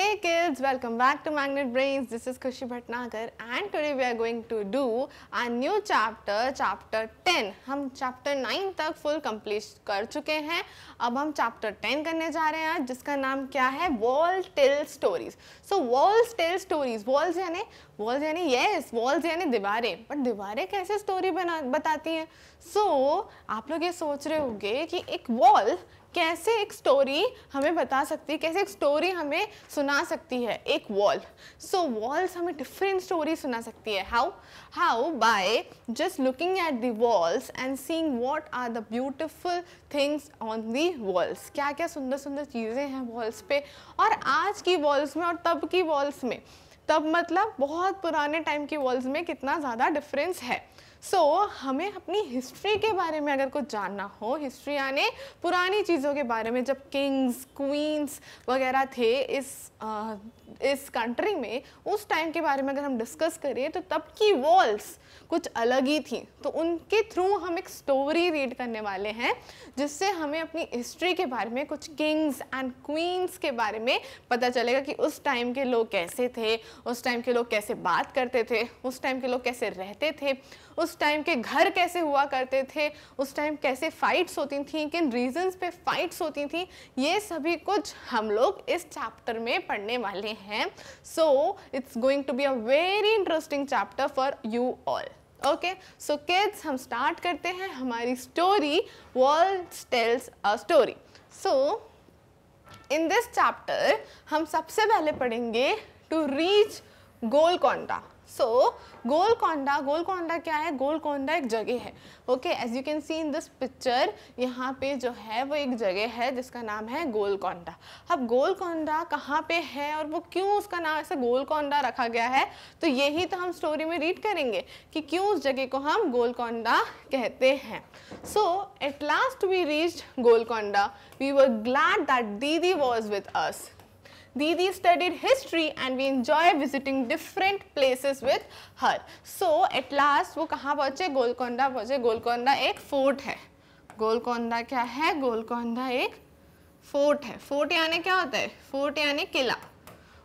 Hey kids, welcome back to Magnet Brains. This is Kushi Bhatnagar and today we are going to do a new chapter, chapter 10. हम chapter 9 तक full complete कर चुके हैं अब हम chapter 10 करने जा रहे हैं जिसका नाम क्या है Wall Tell Stories. So Walls tell Stories, Walls यानी Walls यानी yes, Walls यानी दीवारें बट दीवारें कैसे story बना बताती हैं so, आप लोग ये सोच रहे होंगे कि एक wall कैसे एक स्टोरी हमें बता सकती है कैसे एक स्टोरी हमें सुना सकती है एक वॉल सो वॉल्स हमें डिफरेंट स्टोरी सुना सकती है how how by just looking at the walls and seeing what are the beautiful things on the walls क्या क्या सुंदर सुंदर चीज़ें हैं वॉल्स पे और आज की वॉल्स में और तब की वॉल्स में तब मतलब बहुत पुराने टाइम की वॉल्स में कितना ज़्यादा डिफरेंस है सो so, हमें अपनी हिस्ट्री के बारे में अगर कुछ जानना हो हिस्ट्री यानी पुरानी चीज़ों के बारे में जब किंग्स क्वींस वगैरह थे इस आ, इस कंट्री में उस टाइम के बारे में अगर हम डिस्कस करें तो तब की वॉल्स कुछ अलग ही थी तो उनके थ्रू हम एक स्टोरी रीड करने वाले हैं जिससे हमें अपनी हिस्ट्री के बारे में कुछ किंग्स एंड क्वींस के बारे में पता चलेगा कि उस टाइम के लोग कैसे थे उस टाइम के लोग कैसे बात करते थे उस टाइम के लोग कैसे रहते थे उस टाइम के घर कैसे हुआ करते थे उस टाइम कैसे फाइट्स होती थी किन रीजंस पे फाइट्स होती थी ये सभी कुछ हम लोग इस चैप्टर में पढ़ने वाले हैं so it's going to be a very interesting chapter for you all okay so kids हम स्टार्ट करते हैं हमारी story world tales a story so in this chapter हम सबसे पहले पढ़ेंगे to reach Golconda so Golconda Golconda क्या है गोलकोंडा एक जगह है okay as you can see in this picture यहाँ पे जो है वो एक जगह है जिसका नाम है गोलकोंडा अब गोलकोंडा कहाँ पे है और वो क्यों उसका नाम ऐसा गोलकोंडा रखा गया है तो यही तो हम स्टोरी में रीड करेंगे कि क्यों उस जगह को हम गोलकोंडा कहते हैं so at last we reach Golconda we were glad that didi was with us Didi studied history and we enjoy visiting different places with her. So at last वो कहाँ पहुँचे गोलकोंडा पहुँचे गोलकोंडा एक fort है गोलकोंडा क्या है गोलकोंडा एक fort है fort यानी क्या होता है fort यानी किला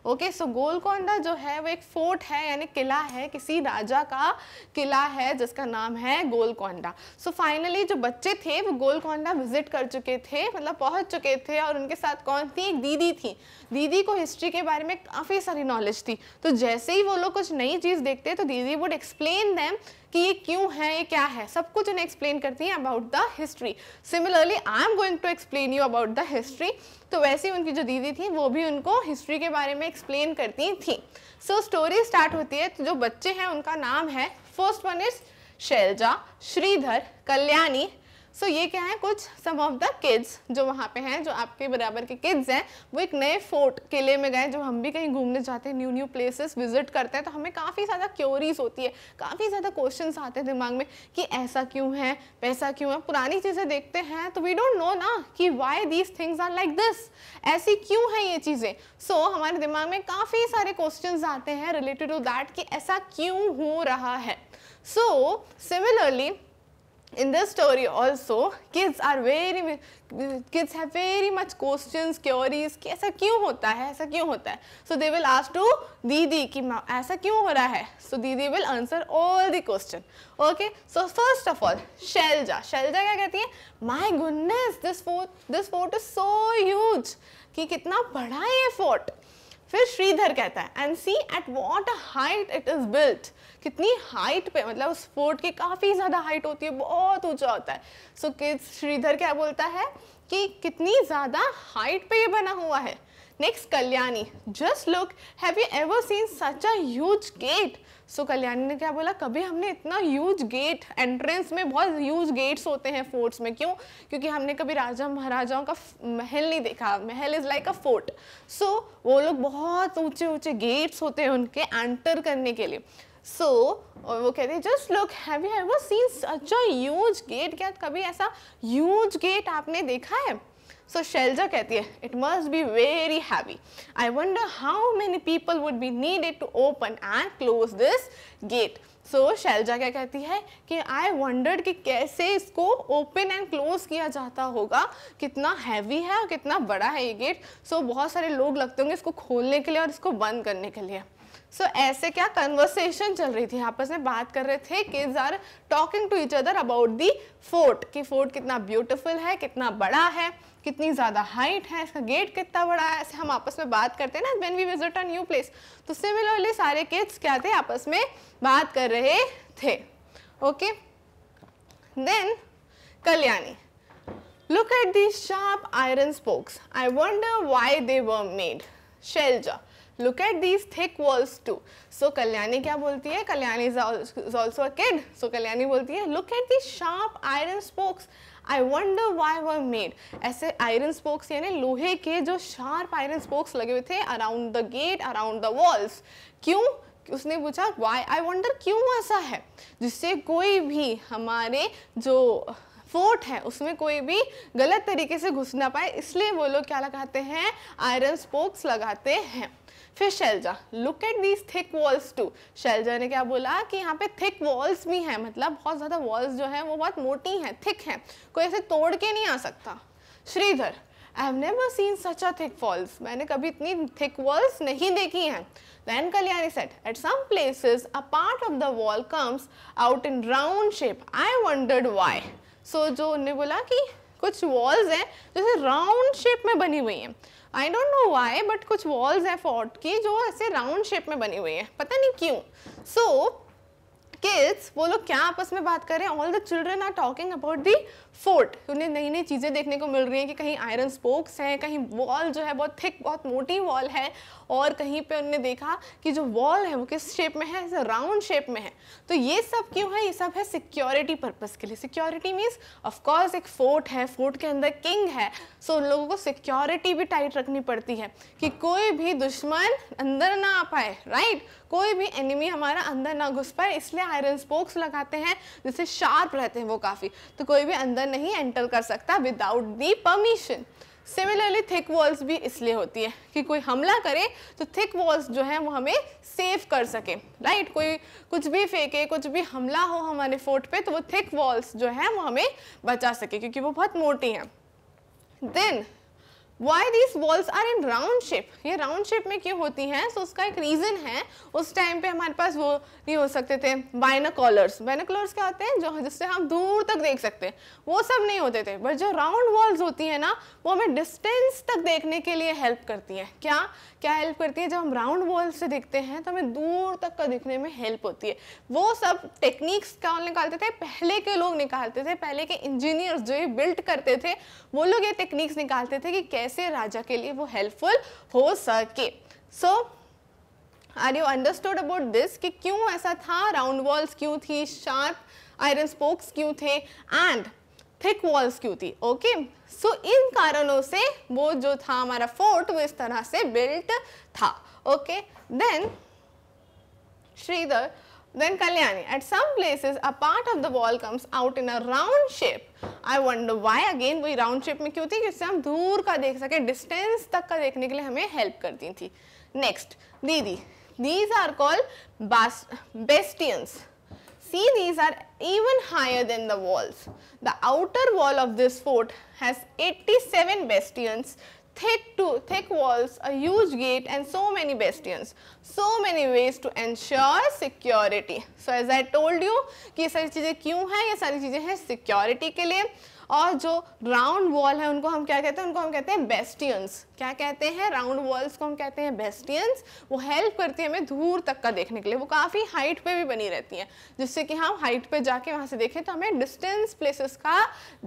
ओके सो गोलकोंडा जो है वो एक फोर्ट है यानी किला है किसी राजा का किला है जिसका नाम है गोलकोंडा सो फाइनली जो बच्चे थे वो गोलकोंडा विजिट कर चुके थे मतलब पहुंच चुके थे और उनके साथ कौन थी एक दीदी थी दीदी को हिस्ट्री के बारे में काफ़ी सारी नॉलेज थी तो जैसे ही वो लोग कुछ नई चीज़ देखते तो दीदी वुड एक्सप्लेन दैम कि ये क्यों है ये क्या है सब कुछ उन्हें एक्सप्लेन करती हैं about the history similarly I am going to explain you about the history तो वैसे ही उनकी जो दीदी थी वो भी उनको हिस्ट्री के बारे में एक्सप्लेन करती थी सो स्टोरी स्टार्ट होती है तो जो बच्चे हैं उनका नाम है first one is Shailaja Sridhar Kalyani so ये क्या है कुछ सम ऑफ द किड्स जो वहाँ पे हैं जो आपके बराबर के किड्स हैं वो एक नए फोर्ट किले में गए जब हम भी कहीं घूमने जाते हैं न्यू न्यू प्लेसेस विजिट करते हैं तो हमें काफ़ी ज़्यादा क्योरीज होती है काफ़ी ज़्यादा क्वेश्चन आते हैं दिमाग में कि ऐसा क्यों है वैसा क्यों है पुरानी चीज़ें देखते हैं तो वी डोंट नो ना कि why these things are like this ऐसी क्यों है ये चीज़ें सो so, हमारे दिमाग में काफ़ी सारे क्वेश्चन आते हैं रिलेटेड टू दैट कि ऐसा क्यों हो रहा है so similarly in this story also kids are very kids have very much questions queries ki aisa क्यों hota hai aisa क्यों hota hai so they will ask to दीदी कि aisa क्यों ho raha hai so didi will answer all the question okay so first of all shailja shailja kya kehti hai my goodness this fort this fort is so huge ki kitna bada hai ye fort फिर श्रीधर कहता है and see at what a height it is built कितनी height पे मतलब उस fort की काफ़ी ज़्यादा हाइट होती है बहुत ऊंचा होता है सो so, किड्स श्रीधर क्या बोलता है कि कितनी ज़्यादा हाइट पे ये बना हुआ है next Kalyani just look have you ever seen such a huge gate so Kalyani ने क्या बोला कभी हमने इतना ह्यूज गेट एंट्रेंस में बहुत ह्यूज गेट्स होते हैं फोर्ट्स में क्यों क्योंकि हमने कभी राजा महाराजाओं का महल नहीं देखा mahal is like a fort so वो लोग बहुत ऊंचे ऊंचे गेट्स होते हैं उनके एंटर करने के लिए सो so, वो कहते हैं just look have you ever seen such a gate क्या कभी ऐसा यूज गेट आपने देखा है सो so, शैलजा कहती है it must be very heavy I wonder how many people would be needed to open and close this gate so Shailaja क्या कहती है कि आई वंडर्ड कि कैसे इसको ओपन एंड क्लोज किया जाता होगा कितना हैवी है और कितना बड़ा है ये गेट सो so, बहुत सारे लोग लगते होंगे इसको खोलने के लिए और इसको बंद करने के लिए सो so, ऐसे क्या कन्वर्सेशन चल रही थी आपस में बात कर रहे थे kids are talking to each other about the fort कि फोर्ट कितना ब्यूटीफुल है कितना बड़ा है कितनी ज़्यादा हाइट है इसका गेट कितना बड़ा है ऐसे हम आपस में बात करते हैं ना when we visit a new place तो सिमिलरली सारे किड्स क्या थे आपस में बात कर रहे थे okay then Kalyani look at the sharp iron spokes I wonder why they were made Shailaja look at these thick walls too so Kalyani क्या बोलती है Kalyani is also a kid so Kalyani बोलती है look at the sharp iron spokes I wonder why were made ऐसे iron spokes यानी लोहे के जो शार्प आयरन स्पोक्स लगे हुए थे around the gate around the walls क्यों उसने पूछा वाई आई वंडर क्यों ऐसा है जिससे कोई भी हमारे जो फोर्ट है उसमें कोई भी गलत तरीके से घुस ना पाए इसलिए वो लोग क्या लगाते हैं आयरन स्पोक्स लगाते हैं फिर Shailaja look at these thick walls too Shailaja ने क्या बोला कि यहाँ पे थिक वॉल्स भी हैं मतलब बहुत ज़्यादा वॉल्स जो है वो बहुत मोटी हैं थिक हैं कोई ऐसे तोड़ के नहीं आ सकता Sridhar I have never seen such a thick walls मैंने कभी इतनी थिक वॉल्स नहीं देखी हैं then Kalyani said at some places a part of the wall comes out in round shape I wondered why. So जो उन्होंने बोला कि कुछ वॉल्स हैं जैसे राउंड शेप में बनी हुई हैं I don't know why but कुछ वॉल्स हैं फोर्ट की जो ऐसे राउंड शेप में बनी हुई है पता नहीं क्यों सो so, किड्स वो लोग क्या आपस में बात कर रहे हैं all the children are talking about the fort उन्हें नई नई चीज़ें देखने को मिल रही हैं कि कहीं आयरन स्पोक्स हैं कहीं वॉल जो है बहुत थिक बहुत मोटी वॉल है और कहीं पे उन्होंने देखा कि जो वॉल है वो किस शेप में है राउंड शेप में है तो ये सब क्यों है ये सब है सिक्योरिटी पर्पज़ के लिए सिक्योरिटी मीन्स ऑफकोर्स एक फोर्ट है फोर्ट के अंदर किंग है सो उन लोगों को सिक्योरिटी भी टाइट रखनी पड़ती है कि कोई भी दुश्मन अंदर ना आ पाए राइट कोई भी एनिमी हमारा अंदर ना घुस पाए इसलिए आयरन स्पोक्स लगाते हैं जिससे शार्प रहते हैं वो काफ़ी तो कोई भी अंदर अंदर नहीं एंटर कर सकता without the permission similarly thick walls भी इसलिए होती है कि कोई हमला करे तो थिक वॉल्स जो है वो हमें सेव कर सके राइट कोई कुछ भी फेंके कुछ भी हमला हो हमारे फोर्ट पे तो वो थिक वॉल्स जो है वो हमें बचा सके क्योंकि वो बहुत मोटी हैं then Why these walls are in round shape? ये round shape में क्यों होती हैं सो so, उसका एक reason है उस time पे हमारे पास वो नहीं हो सकते थे binoculars. Binoculars क्या होते हैं जो जिससे हम दूर तक देख सकते हैं वो सब नहीं होते थे बट जो round walls होती हैं ना वो हमें distance तक देखने के लिए help करती हैं क्या क्या हेल्प करती है जब हम राउंड बॉल से देखते हैं तो हमें दूर तक का दिखने में हेल्प होती है वो सब टेक्निक्स क्या निकालते थे पहले के लोग निकालते थे पहले के इंजीनियर्स जो ये बिल्ट करते थे वो लोग ये टेक्निक्स निकालते थे कि कैसे राजा के लिए वो हेल्पफुल हो सके so are you understood about this कि क्यों ऐसा था राउंड वॉल्स क्यों थी शार्प आयरन स्पोक्स क्यों थे एंड थिक वॉल्स क्यों थी ओके okay? सो so, इन कारणों से वो जो था हमारा फोर्ट वो इस तरह से बिल्ट था okay then Sridhar then Kalyani at some places a part of the wall comes out in a round shape I wonder why again वो राउंड शेप में क्यों थी कि हम दूर का देख सके डिस्टेंस तक का देखने के लिए हमें हेल्प करती थी next didi these are called bastions see these are even higher than the walls. The outer wall of this fort has 87 bastions, thick, to, thick walls, a huge gate and so many bastions. So many ways to ensure security. So as I told you कि सारी चीज़ें क्यों हैं ये सारी चीज़ें security for और जो राउंड वॉल है उनको हम क्या कहते हैं उनको हम कहते हैं बेस्टियंस क्या कहते हैं राउंड वॉल्स को हम कहते हैं बेस्टियंस वो हेल्प करती है हमें दूर तक का देखने के लिए वो काफ़ी हाइट पे भी बनी रहती हैं जिससे कि हम हाइट पे जाके वहाँ से देखें तो हमें डिस्टेंस प्लेसेस का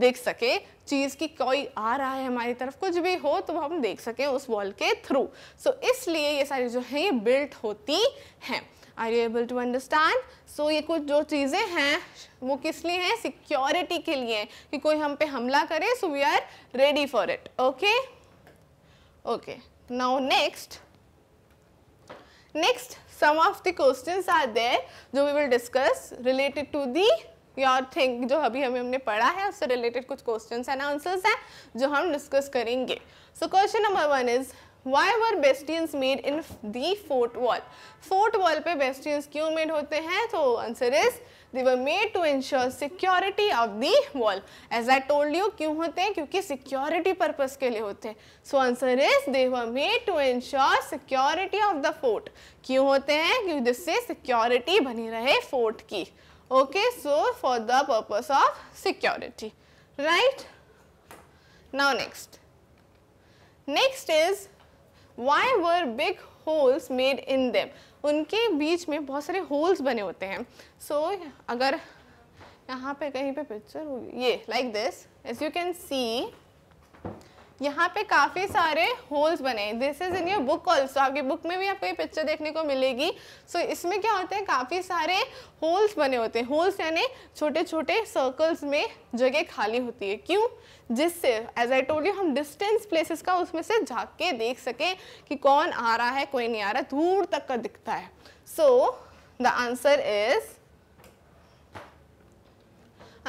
देख सके चीज़ की कोई आ रहा है हमारी तरफ कुछ भी हो तो हम देख सकें उस वॉल के थ्रू सो so, इसलिए ये सारी जो है ये बिल्ट होती हैं are you able to understand so ये कुछ जो चीज़ें हैं वो किस लिए हैं सिक्योरिटी के लिए कि कोई हम पे हमला करे so we are ready for it okay okay now next next some of the question are there जो we will discuss related to the your thing जो अभी हमें हमने पढ़ा है उससे रिलेटेड कुछ क्वेश्चन एंड आंसर्स हैं जो हम डिस्कस करेंगे so question number one is why were bastions made in the fort wall fort wall पे बेस्टियंस क्यों मेड होते हैं तो answer is they were made to ensure security of the wall as I told you क्यों होते हैं क्योंकि security purpose के लिए होते हैं so answer is they were made to ensure security of the fort क्यों होते हैं क्योंकि जिससे सिक्योरिटी बनी रहे फोर्ट की okay so for the purpose of security right now next next is why were big holes made in them उनके बीच में बहुत सारे होल्स बने होते हैं सो so, अगर यहाँ पे कहीं पे पिक्चर होगी ये like this as you can see यहाँ पे काफ़ी सारे होल्स बने this is in your book also आपकी बुक में भी आपको ये पिक्चर देखने को मिलेगी सो so, इसमें क्या होते हैं काफ़ी सारे होल्स बने होते हैं होल्स यानी छोटे छोटे सर्कल्स में जगह खाली होती है क्यों जिससे एज आई टोल्ड यू हम डिस्टेंस प्लेसेस का उसमें से झाँक के देख सकें कि कौन आ रहा है कोई नहीं आ रहा दूर तक का दिखता है so the answer is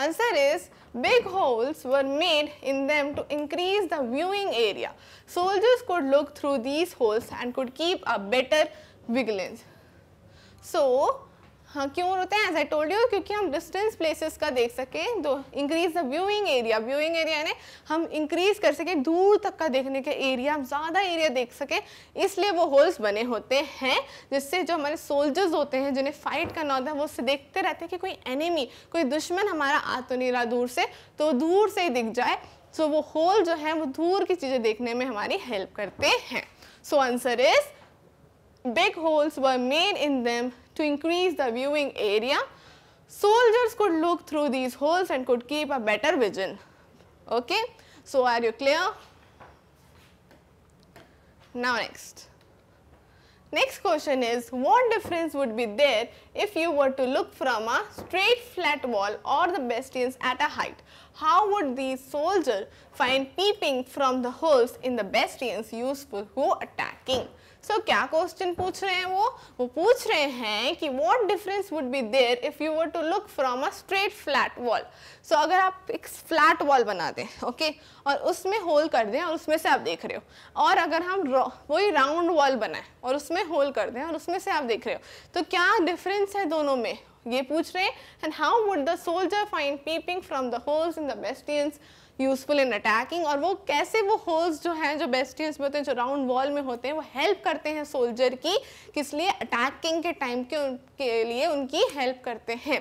answer is Big holes were made in them to increase the viewing area. Soldiers could look through these holes and could keep a better vigilance. So, हाँ क्यों रोते हैं एज आई टोल्ड यू क्योंकि हम distance places का देख सकें to increase the viewing area viewing area यानी हम इंक्रीज कर सकें दूर तक का देखने के एरिया हम ज़्यादा एरिया देख सकें इसलिए वो होल्स बने होते हैं जिससे जो हमारे सोल्जर्स होते हैं जिन्हें फाइट करना होता है वो उससे देखते रहते हैं कि कोई एनिमी कोई दुश्मन हमारा आ तो नहीं रहा दूर से तो दूर से ही दिख जाए सो so, वो होल जो है वो दूर की चीज़ें देखने में हमारी हेल्प करते हैं so answer is big holes were made in them to increase the viewing area, soldiers could look through these holes and could keep a better vision. Okay? So, are you clear? Now next. Next question is what difference would be there if you were to look from a straight flat wall or the bastions at a height? How would the soldier find peeping from the holes in the bastions useful who attacking? So so, क्या question पूछ रहे हैं वो वो पूछ रहे हैं कि what difference would be there if you were to look from a straight flat wall so अगर आप एक फ्लैट वॉल बना दें ओके okay? और उसमें होल कर दें और उसमें से आप देख रहे हो और अगर हम वही राउंड वॉल बनाएं और उसमें होल कर दें और उसमें से आप देख रहे हो तो क्या डिफरेंस है दोनों में ये पूछ रहे हैं and how would the soldier find peeping from the holes in the bastions useful in attacking और वो कैसे वो होल्स जो हैं जो बेस्टियंस में होते हैं जो राउंड वॉल में होते हैं वो हेल्प करते हैं सोल्जर की किस लिए अटैकिंग के टाइम के उनके लिए उनकी हेल्प करते हैं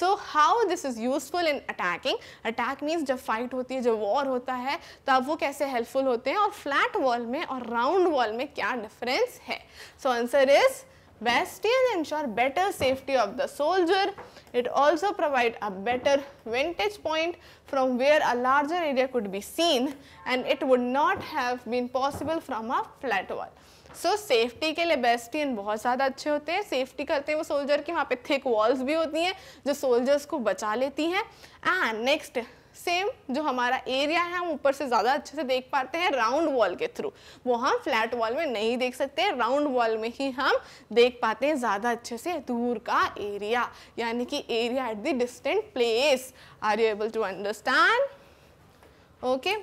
so how this is useful in attacking attack means जब फाइट होती है जब वॉर होता है तो अब वो कैसे हेल्पफुल होते हैं और फ्लैट वॉल में और राउंड वॉल में क्या डिफरेंस है so answer is Bastions ensure better safety of the soldier. It also provide a better vantage point from where a larger area could be seen and it would not have been possible from a flat wall. So so, safety के लिए bastion बहुत ज़्यादा अच्छे होते हैं safety करते हैं वो सोल्जर की वहाँ पे थिक वॉल्स भी होती हैं जो सोल्जर्स को बचा लेती हैं एंड नेक्स्ट सेम जो हमारा एरिया है हम ऊपर से ज़्यादा अच्छे से देख पाते हैं राउंड वॉल के थ्रू वो हम फ्लैट वॉल में नहीं देख सकते राउंड वॉल में ही हम देख पाते हैं ज़्यादा अच्छे से दूर का एरिया यानी कि area at the distant place are you able to understand okay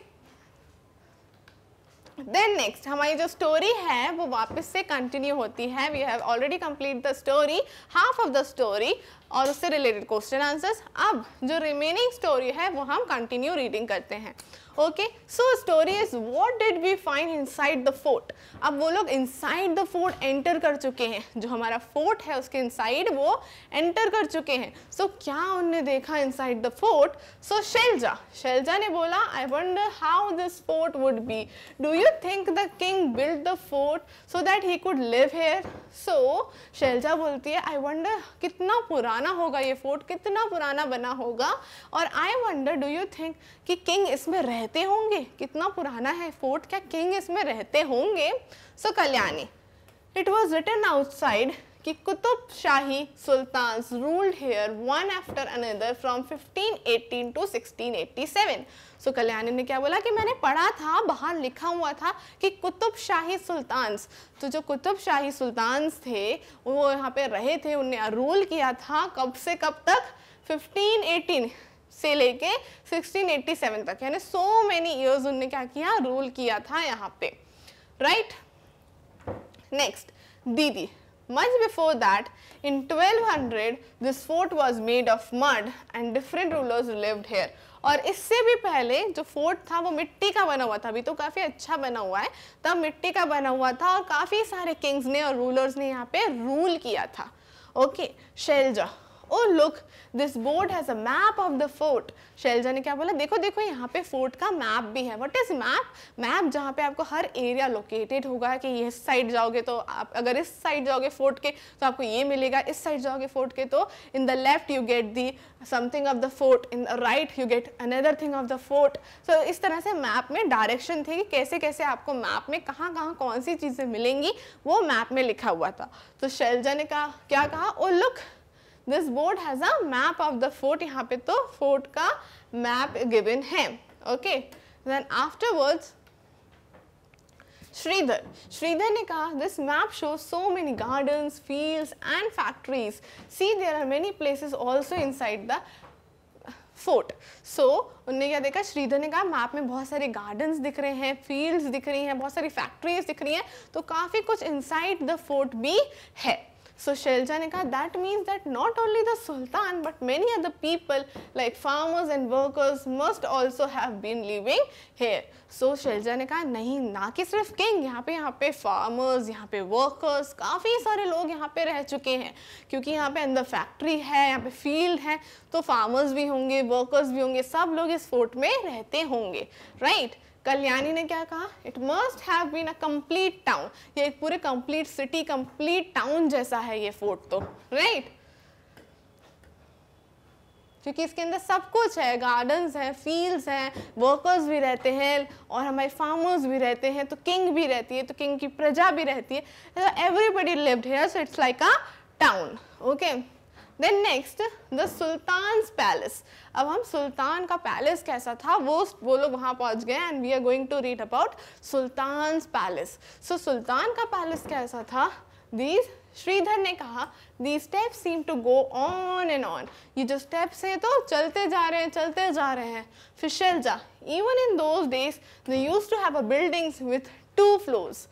then next हमारी जो स्टोरी है वो वापस से कंटिन्यू होती है we have already complete the story half of the story और उससे रिलेटेड क्वेश्चन आंसर्स अब जो रिमेनिंग स्टोरी है वो हम कंटिन्यू रीडिंग करते हैं okay so story is what did we find inside the fort अब वो लोग इनसाइड द फोर्ट एंटर कर चुके हैं जो हमारा फोर्ट है उसके इनसाइड वो एंटर कर चुके हैं सो so, क्या उनने देखा inside the fort so Shailaja Shailaja ने बोला I wonder how this fort would be do you think the king build the fort so that he could live here so Shailaja बोलती है आई वंडर कितना पुराना होगा ये फोर्ट कितना पुराना बना होगा और I wonder do you think कि किंग इसमें रह रहते होंगे कितना पुराना है फोर्ट क्या किंग इसमें रहते होंगे so Kalyani it was written outside कि Qutub Shahi sultan ruled here one after another from 1518 to 1687 so Kalyani ने क्या बोला कि मैंने पढ़ा था बाहर लिखा हुआ था कि कुतुब शाही सुल्तान तो जो कुतुब शाही सुल्तान थे वो यहाँ पे रहे थे उनने रूल किया था कब से कब तक 1518 से लेके 1687 तक यानी सो मेनी इयर्स उन्होंने क्या किया रूल किया था यहाँ पे right next didi much before that in 1200, hundred this fort was made of mud and different rulers lived here और इससे भी पहले जो फोर्ट था वो मिट्टी का बना हुआ था अभी तो काफ़ी अच्छा बना हुआ है तब मिट्टी का बना हुआ था और काफ़ी सारे किंग्स ने और रूलर्स ने यहाँ पे रूल किया था okay okay, Shailaja oh look this board has a map of the fort Shailaja ने क्या बोला देखो देखो यहाँ पे फोर्ट का मैप भी है वट इज़ मैप मैप जहाँ पे आपको हर एरिया लोकेटेड होगा कि ये साइड जाओगे तो आप अगर इस साइड जाओगे फोर्ट के तो आपको ये मिलेगा इस साइड जाओगे फोर्ट के तो in the left you get the something of the fort in the right you get another thing of the fort so इस तरह से मैप में डायरेक्शन थे कि कैसे कैसे आपको मैप में कहाँ कहाँ कौन सी चीज़ें मिलेंगी वो मैप में लिखा हुआ था तो शैलजा ने कहा क्या कहा oh oh, look this board has a map of the fort यहाँ पे तो फोर्ट का मैप गिवन है okay then afterwards Sridhar Sridhar ने कहा this map show so many gardens fields and factories see there are many places also inside the fort so उनने क्या देखा श्रीधर ने कहा मैप में बहुत सारे गार्डन्स दिख रहे हैं फील्ड्स दिख रही हैं बहुत सारी फैक्ट्रीज दिख रही हैं तो काफ़ी कुछ इनसाइड द फोर्ट भी है सो शैलजा ने कहा that means that not only the sultan but many other people like farmers and workers must also have been living here so Shailaja ने कहा नहीं ना कि सिर्फ किंग यहाँ पे यहाँ पे फार्मर्स यहाँ पे वर्कर्स काफ़ी सारे लोग यहाँ पे रह चुके हैं क्योंकि यहाँ पे अंदर फैक्ट्री है यहाँ पे फील्ड है तो फार्मर्स भी होंगे वर्कर्स भी होंगे सब लोग इस फोर्ट में रहते होंगे राइट right? कल्याणी ने क्या कहा it must have been a complete town ये एक पूरे कंप्लीट सिटी कंप्लीट टाउन जैसा है ये फोर्ट तो राइट right? क्योंकि इसके अंदर सब कुछ है गार्डन्स हैं फील्ड्स हैं वर्कर्स भी रहते हैं और हमारे फार्मर्स भी रहते हैं तो किंग भी रहती है तो किंग की प्रजा भी रहती है everybody lived here so it's like a town okay then next the sultan palace अब हम सुल्तान का पैलेस कैसा था वो वो लोग वहाँ पहुँच गए and we are going to read about sultan palace so सुल्तान का पैलेस कैसा था दीज श्रीधर ने कहा the step seem to go on and on ये जो स्टेप्स हैं तो चलते जा रहे हैं चलते जा रहे हैं फिर जा even in those days they use to have a buildings with two floors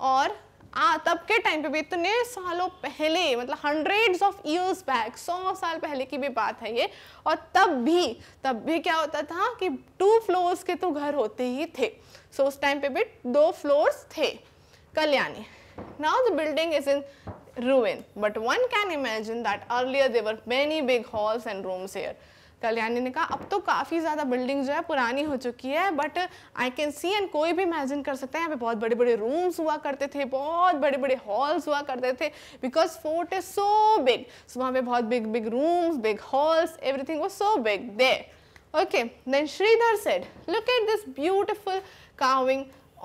और आ, तब के टाइम पे भी इतने सालों पहले मतलब हंड्रेड्स ऑफ ईयर्स बैक सौ साल पहले की भी बात है ये और तब भी तब भी क्या होता था कि टू फ्लोर्स के तो घर होते ही थे सो so, उस टाइम पे भी दो फ्लोर्स थे Kalyani now the building is in ruin but one can imagine that earlier there were many big halls and rooms air Kalyani ने कहा अब तो काफ़ी ज़्यादा बिल्डिंग जो है पुरानी हो चुकी है but I can see and कोई भी इमेजिन कर सकता है यहाँ पे बहुत बड़े बड़े रूम्स हुआ करते थे बहुत बड़े बड़े हॉल्स हुआ करते थे because fort is so big so वहाँ पे बहुत big big rooms big halls everything वो so big there okay then Shridhar said look at this beautiful carving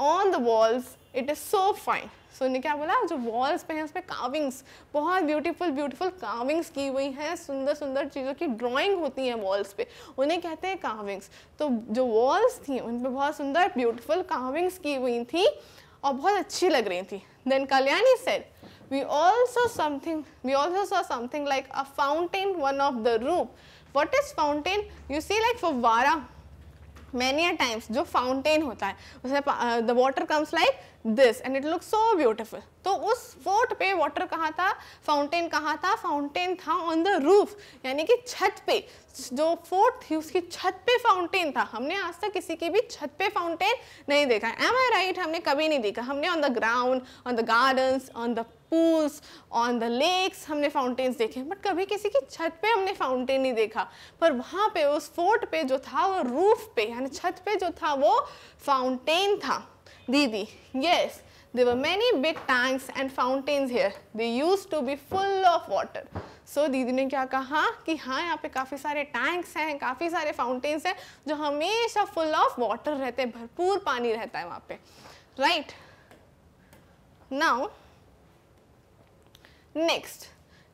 on the walls it is so fine so so, क्या बोला जो walls पे हैं उस पर कार्विंग्स बहुत ब्यूटीफुल ब्यूटीफुल कार्विंग्स की हुई हैं सुंदर सुंदर चीज़ों की ड्राइंग होती हैं वॉल्स पे उन्हें कहते हैं कार्विंग्स तो जो वॉल्स थी उन पर बहुत सुंदर ब्यूटीफुल कार्विंग्स की हुई थी और बहुत अच्छी लग रही थी then Kalyani said we also something we also saw something like a fountain one of the room what is fountain you see like favara many a times जो फाउंटेन होता है उसमें the water comes like this and it look so beautiful तो उस fort पे water कहाँ था fountain कहाँ था फाउंटेन था ऑन द रूफ यानी कि छत पे जो फोर्ट थी उसकी छत पे फाउंटेन था हमने आज तक किसी की भी छत पे फाउंटेन नहीं देखा एम आई राइट हमने कभी नहीं देखा हमने on the ground on the gardens on the pools on the lakes हमने फाउंटेन्स देखे बट कभी किसी की छत पे हमने फाउंटेन नहीं देखा पर वहाँ पे उस फोर्ट पे जो था वो रूफ पे यानी छत पे जो था वो फाउंटेन था Didi. Yes, there were many big tanks and fountains here. They used to be full of water. So दीदी ने क्या कहा कि हाँ यहाँ पे काफ़ी सारे टैंक्स हैं काफ़ी सारे फाउंटेन्स हैं जो हमेशा फुल ऑफ वाटर रहते हैं भरपूर पानी रहता है वहाँ पे right now next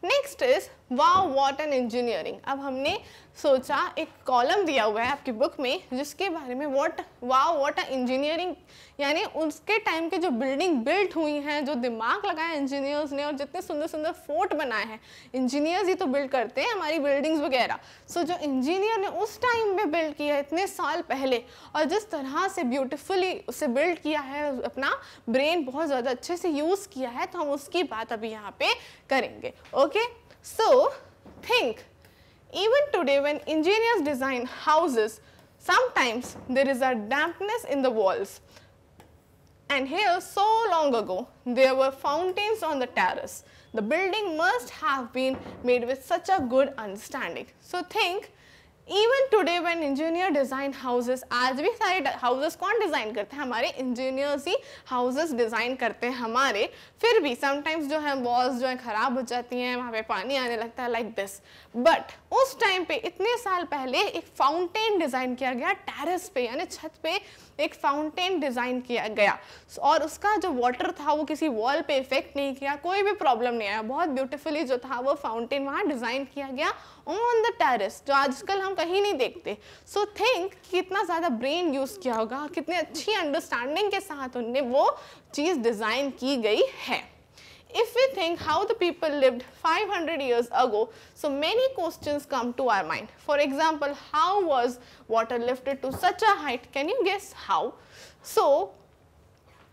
next is वाह वॉट एन इंजीनियरिंग अब हमने सोचा एक कॉलम दिया हुआ है आपकी बुक में जिसके बारे में वॉट वाह वॉट एन इंजीनियरिंग यानी उसके टाइम के जो बिल्डिंग बिल्ट हुई हैं जो दिमाग लगाया इंजीनियर्स ने और जितने सुंदर सुंदर फोर्ट बनाए हैं इंजीनियर्स ही तो बिल्ड करते हैं हमारी बिल्डिंग्स वगैरह सो जो इंजीनियर ने उस टाइम में बिल्ड किया है इतने साल पहले और जिस तरह से ब्यूटिफुली उसे बिल्ड किया है अपना ब्रेन बहुत ज़्यादा अच्छे से यूज़ किया है तो हम उसकी बात अभी यहाँ पे करेंगे okay okay? So think even today when engineers design houses sometimes there is a dampness in the walls and here so long ago there were fountains on the terrace. The building must have been made with such a good understanding. So think even today when engineer design houses आज भी सारे houses कौन design करते हैं हमारे engineers ही houses design करते हैं हमारे फिर भी समटाइम्स जो है वॉल्स जो है ख़राब हो जाती हैं वहाँ पे पानी आने लगता है लाइक like दिस बट उस टाइम पे इतने साल पहले एक फाउंटेन डिज़ाइन किया गया टेरेस पे यानी छत पे एक फाउंटेन डिज़ाइन किया गया और उसका जो वाटर था वो किसी वॉल पे इफेक्ट नहीं किया कोई भी प्रॉब्लम नहीं आया बहुत ब्यूटीफुली जो था वो फाउंटेन वहाँ डिज़ाइन किया गया ऑन द टेरेस जो आजकल हम कहीं नहीं देखते सो थिंक कितना ज़्यादा ब्रेन यूज़ किया होगा कितनी अच्छी अंडरस्टैंडिंग के साथ उनने वो चीज़ डिज़ाइन की गई है if we think how the people lived 500 years ago, so many questions come to our mind. For example, how was water lifted to such a height? Can you guess how? So,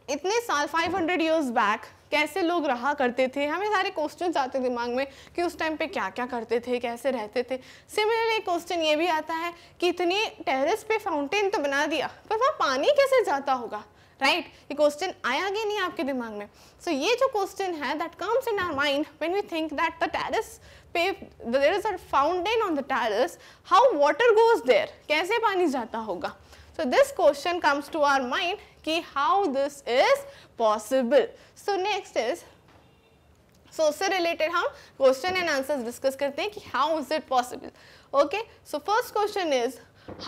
इतने साल 500 years back कैसे लोग रहा करते थे हमें सारे question आते दिमाग में कि उस टाइम पे क्या क्या करते थे कैसे रहते थे सिमिलरली क्वेश्चन ये भी आता है कि इतने टेरेस पे फाउंटेन तो बना दिया पर वहाँ पानी कैसे जाता होगा राइट ये क्वेश्चन आया गया नहीं आपके दिमाग में सो ये जो क्वेश्चन है that comes in our mind when we think that the terrace पे there is a fountain on the terrace how water goes there कैसे पानी जाता होगा so this question comes to our mind कि how this is possible so next is so उससे related हम question and answers discuss करते हैं कि how is it possible okay so first question is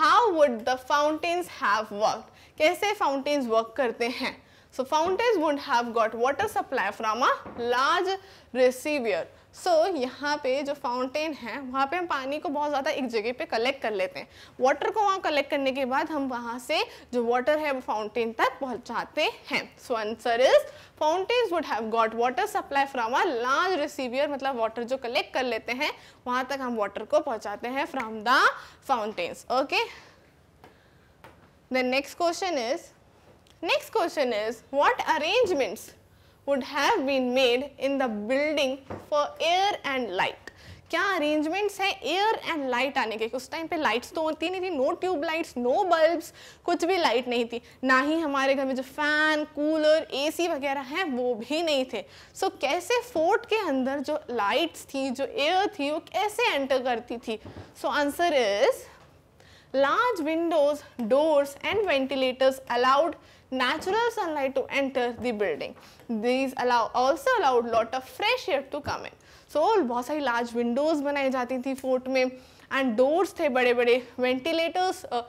how would the fountains have work कैसे fountains work करते हैं so fountains would have got water supply from a large reservoir so so, यहाँ पे जो fountain है वहाँ पे हम पानी को बहुत ज़्यादा एक जगह पे कलेक्ट कर लेते हैं वाटर को वहाँ कलेक्ट करने के बाद हम वहाँ से जो वाटर है वो फाउंटेन तक पहुँचाते हैं so answer is fountains would have got water supply from a large reservoir मतलब वाटर जो कलेक्ट कर लेते हैं वहाँ तक हम वाटर को पहुँचाते हैं from the fountains okay The next question is, next question is what arrangements would have been made in the building for air and light? क्या अरेंजमेंट्स हैं एयर एंड लाइट आने के उस टाइम पे लाइट्स तो होती नहीं थी no tube lights no bulbs कुछ भी लाइट नहीं थी ना ही हमारे घर में जो फैन कूलर एसी वगैरह हैं वो भी नहीं थे सो so, कैसे फोर्ट के अंदर जो लाइट्स थी जो एयर थी वो कैसे एंटर करती थी so answer is large windows, doors and ventilators allowed natural sunlight to enter the building. These allow also allowed lot of fresh air to come in. So बहुत सारी large windows बनाई जाती थी fort में and doors थे बड़े बड़े ventilators uh,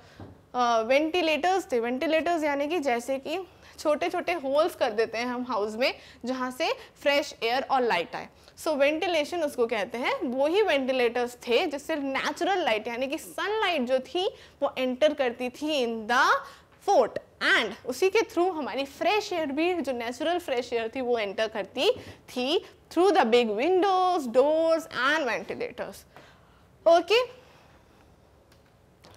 uh, ventilators थे ventilators यानी कि जैसे कि छोटे छोटे होल्स कर देते हैं हम हाउस में जहाँ से फ्रेश एयर और लाइट आए सो so, वेंटिलेशन उसको कहते हैं वो ही वेंटिलेटर्स थे जिससे नेचुरल लाइट यानी कि सनलाइट जो थी वो एंटर करती थी इन द फोर्ट एंड उसी के थ्रू हमारी फ्रेश एयर भी जो नेचुरल फ्रेश एयर थी वो एंटर करती थी through the big windows doors and ventilators okay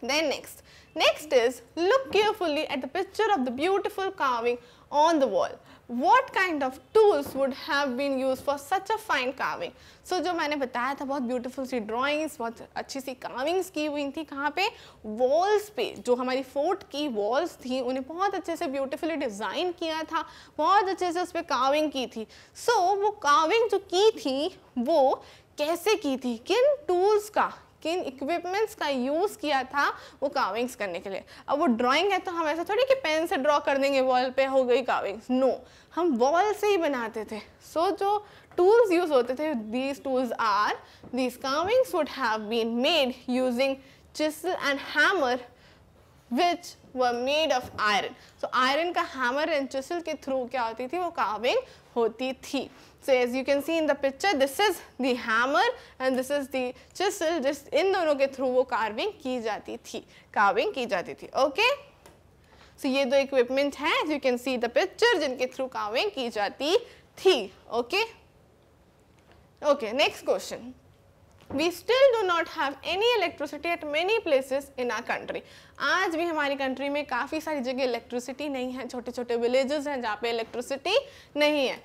then next next is look carefully at the picture of the beautiful carving on the wall what kind of tools would have been used for such a fine carving? So जो मैंने बताया था बहुत beautiful सी drawings, बहुत अच्छी सी carvings की हुई थी कहाँ पे walls पे जो हमारी fort की walls थी उन्हें बहुत अच्छे से beautifully design किया था बहुत अच्छे से उस पर carving की थी So वो carving जो की थी वो कैसे की थी किन tools का किन इक्विपमेंट्स का यूज़ किया था वो काविंग्स करने के लिए अब वो ड्राइंग है तो हम ऐसा थोड़ी कि पेन से ड्रॉ कर देंगे वॉल पे हो गई काविंग्स नो no, हम वॉल से ही बनाते थे सो so, जो टूल्स यूज़ होते थे these tools are these carvings would have been made using chisel and hammer which were made of iron so iron का हैमर एंड चिसल के थ्रू क्या होती थी वो कार्विंग होती थी so as you can see in the picture this is the hammer and this is the chisel जिस इन दोनों के थ्रू वो carving की जाती थी carving की जाती थी okay so ये दो equipment हैं as you can see the picture जिनके थ्रू carving की जाती थी okay okay next question we still do not have any electricity at many places in our country आज भी हमारी कंट्री में काफ़ी सारी जगह इलेक्ट्रिसिटी नहीं है छोटे छोटे विलेजेस हैं जहाँ पे इलेक्ट्रिसिटी नहीं है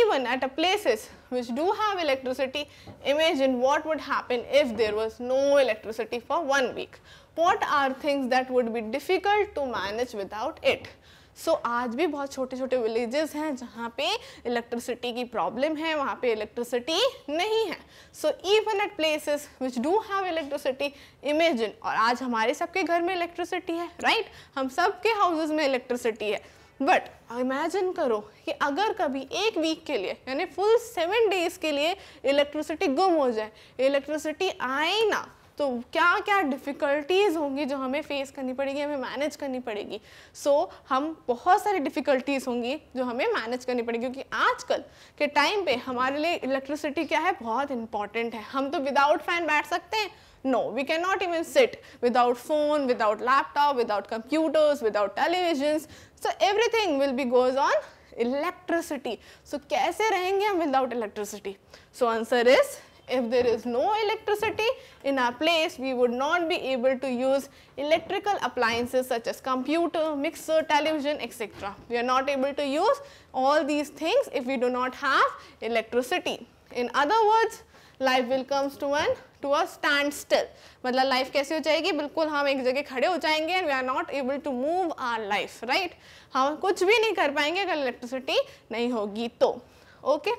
even at a places which do have electricity imagine what would happen if there was no electricity for one week what are things that would be difficult to manage without it so so, आज भी बहुत छोटे छोटे villages हैं जहाँ पे electricity की problem है वहाँ पे इलेक्ट्रिसिटी नहीं है so even at places which do have electricity imagine और आज हमारे सबके घर में इलेक्ट्रिसिटी है राइट right? हम सबके हाउसेज में इलेक्ट्रिसिटी है बट इमेजिन करो कि अगर कभी एक वीक के लिए यानी फुल सेवन डेज के लिए इलेक्ट्रिसिटी गुम हो जाए इलेक्ट्रिसिटी आए ना तो क्या क्या डिफ़िकल्टीज़ होंगी जो हमें फेस करनी पड़ेगी हमें मैनेज करनी पड़ेगी सो so, हम बहुत सारी डिफ़िकल्टीज़ होंगी जो हमें मैनेज करनी पड़ेगी क्योंकि आजकल के टाइम पे हमारे लिए इलेक्ट्रिसिटी क्या है बहुत इंपॉर्टेंट है हम तो विदाउट फैन बैठ सकते हैं no we can not even sit without phone without laptop without computers without television so everything will be goes on electricity so कैसे रहेंगे हम without electricity so answer is If there is no electricity in our place, we would not be able to use electrical appliances such as computer, mixer, television, etc. We are not able to use all these things if we do not have electricity. In other words, life will comes to an to a stand still मतलब life कैसी हो जाएगी बिल्कुल हम एक जगह खड़े हो जाएंगे and we are not able to move our life right हम कुछ भी नहीं कर पाएंगे अगर इलेक्ट्रिसिटी नहीं होगी तो okay?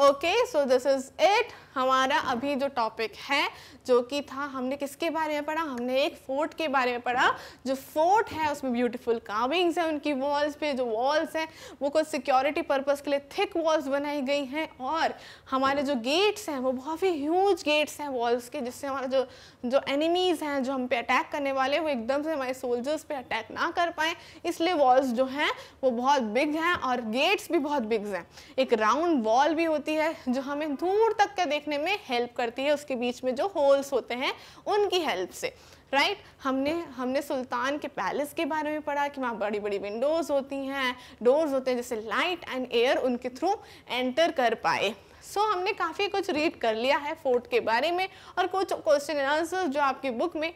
Okay, so this is it. हमारा अभी जो टॉपिक है जो कि था हमने किसके बारे में पढ़ा हमने एक फोर्ट के बारे में पढ़ा जो फोर्ट है उसमें ब्यूटीफुल कार्विंग्स हैं उनकी वॉल्स पे जो वॉल्स हैं वो कुछ सिक्योरिटी पर्पज़ के लिए थिक वॉल्स बनाई गई हैं और हमारे जो गेट्स हैं वो बहुत ही ह्यूज गेट्स हैं वॉल्स के जिससे हमारा जो जो एनिमीज़ हैं जो हम पे अटैक करने वाले वो एकदम से हमारे सोल्जर्स पे अटैक ना कर पाएँ इसलिए वॉल्स जो हैं वो बहुत बिग हैं और गेट्स भी बहुत बिग्स हैं एक राउंड वॉल भी होती है जो हमें दूर तक का देख देखने में हेल्प करती है उसके बीच में जो होल्स होते हैं उनकी हेल्प से राइट right? हमने हमने सुल्तान के पैलेस के बारे में पढ़ा कि वहाँ बड़ी बड़ी विंडोज़ होती हैं डोर्स होते हैं जैसे लाइट एंड एयर उनके थ्रू एंटर कर पाए सो so, हमने काफ़ी कुछ रीड कर लिया है फोर्ट के बारे में और कुछ क्वेश्चन आंसर जो आपकी बुक में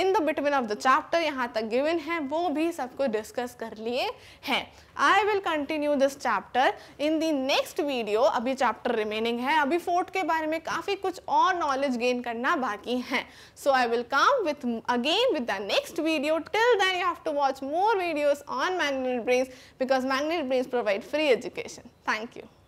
in the between of the chapter यहाँ तक गिवन है वो भी सबको डिस्कस कर लिए हैं I will continue this chapter in the next video अभी चैप्टर रिमेनिंग है अभी फोर्ट के बारे में काफ़ी कुछ और नॉलेज गेन करना बाकी है so I will come with again with the next video till then you have to watch more videos on magnetic brains because magnetic brains provide free education thank you